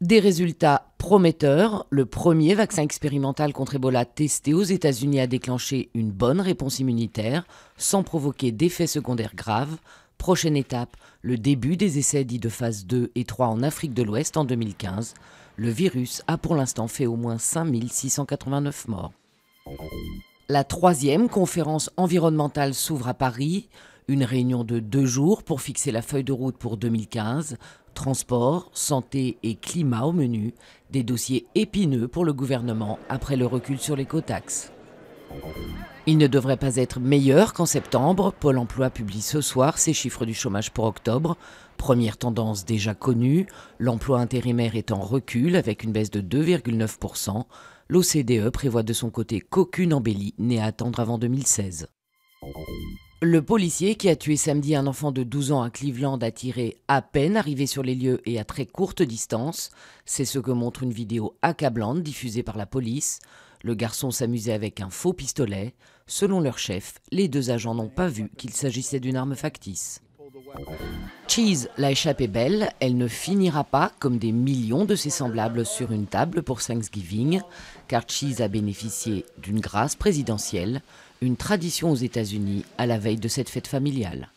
Des résultats prometteurs. Le premier vaccin expérimental contre Ebola testé aux États-Unis a déclenché une bonne réponse immunitaire sans provoquer d'effets secondaires graves. Prochaine étape, le début des essais dits de phase 2 et 3 en Afrique de l'Ouest en 2015. Le virus a pour l'instant fait au moins 5689 morts. La troisième conférence environnementale s'ouvre à Paris. Une réunion de deux jours pour fixer la feuille de route pour 2015, transport, santé et climat au menu, des dossiers épineux pour le gouvernement après le recul sur l'éco-taxe. Il ne devrait pas être meilleur qu'en septembre. Pôle emploi publie ce soir ses chiffres du chômage pour octobre. Première tendance déjà connue, l'emploi intérimaire est en recul avec une baisse de 2,9%. L'OCDE prévoit de son côté qu'aucune embellie n'est à attendre avant 2016. Le policier qui a tué samedi un enfant de 12 ans à Cleveland a tiré à peine arrivé sur les lieux et à très courte distance. C'est ce que montre une vidéo accablante diffusée par la police. Le garçon s'amusait avec un faux pistolet. Selon leur chef, les deux agents n'ont pas vu qu'il s'agissait d'une arme factice. Cheese l'a échappé belle, elle ne finira pas comme des millions de ses semblables sur une table pour Thanksgiving, car Cheese a bénéficié d'une grâce présidentielle, une tradition aux États-Unis à la veille de cette fête familiale.